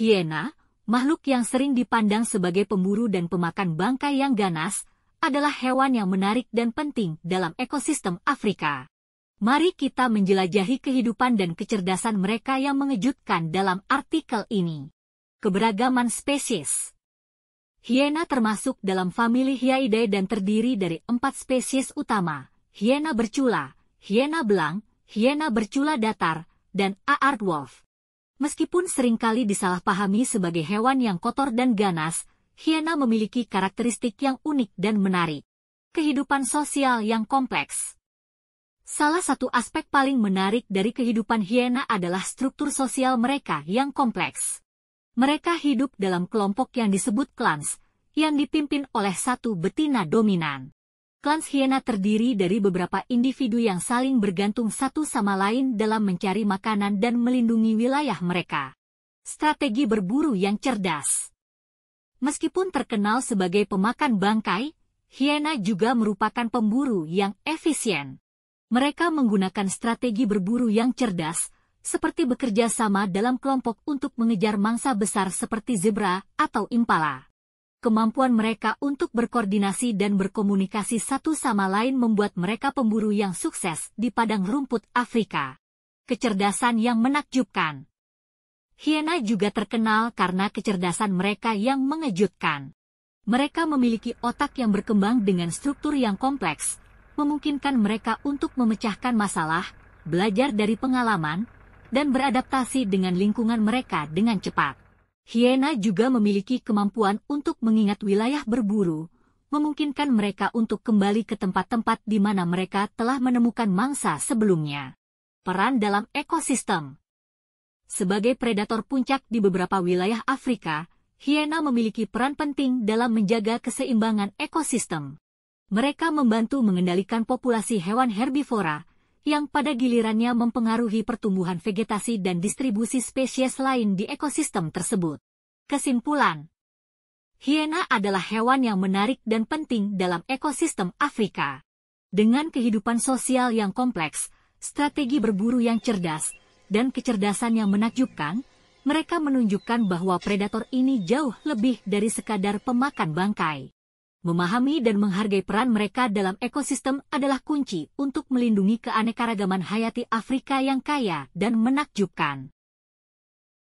Hiena, makhluk yang sering dipandang sebagai pemburu dan pemakan bangkai yang ganas, adalah hewan yang menarik dan penting dalam ekosistem Afrika. Mari kita menjelajahi kehidupan dan kecerdasan mereka yang mengejutkan dalam artikel ini. Keberagaman spesies Hiena termasuk dalam famili Hyaidae dan terdiri dari empat spesies utama, hiena bercula, hiena belang, hiena bercula datar, dan aardwolf. Meskipun seringkali disalahpahami sebagai hewan yang kotor dan ganas, hiena memiliki karakteristik yang unik dan menarik. Kehidupan sosial yang kompleks Salah satu aspek paling menarik dari kehidupan hiena adalah struktur sosial mereka yang kompleks. Mereka hidup dalam kelompok yang disebut klans, yang dipimpin oleh satu betina dominan. Klan hiena terdiri dari beberapa individu yang saling bergantung satu sama lain dalam mencari makanan dan melindungi wilayah mereka. Strategi berburu yang cerdas. Meskipun terkenal sebagai pemakan bangkai, hiena juga merupakan pemburu yang efisien. Mereka menggunakan strategi berburu yang cerdas, seperti bekerja sama dalam kelompok untuk mengejar mangsa besar seperti zebra atau impala kemampuan mereka untuk berkoordinasi dan berkomunikasi satu sama lain membuat mereka pemburu yang sukses di padang rumput Afrika. Kecerdasan yang menakjubkan. Hiena juga terkenal karena kecerdasan mereka yang mengejutkan. Mereka memiliki otak yang berkembang dengan struktur yang kompleks, memungkinkan mereka untuk memecahkan masalah, belajar dari pengalaman, dan beradaptasi dengan lingkungan mereka dengan cepat. Hiena juga memiliki kemampuan untuk mengingat wilayah berburu, memungkinkan mereka untuk kembali ke tempat-tempat di mana mereka telah menemukan mangsa sebelumnya. Peran dalam ekosistem Sebagai predator puncak di beberapa wilayah Afrika, hiena memiliki peran penting dalam menjaga keseimbangan ekosistem. Mereka membantu mengendalikan populasi hewan herbivora, yang pada gilirannya mempengaruhi pertumbuhan vegetasi dan distribusi spesies lain di ekosistem tersebut. Kesimpulan Hiena adalah hewan yang menarik dan penting dalam ekosistem Afrika. Dengan kehidupan sosial yang kompleks, strategi berburu yang cerdas, dan kecerdasan yang menakjubkan, mereka menunjukkan bahwa predator ini jauh lebih dari sekadar pemakan bangkai. Memahami dan menghargai peran mereka dalam ekosistem adalah kunci untuk melindungi keanekaragaman hayati Afrika yang kaya dan menakjubkan.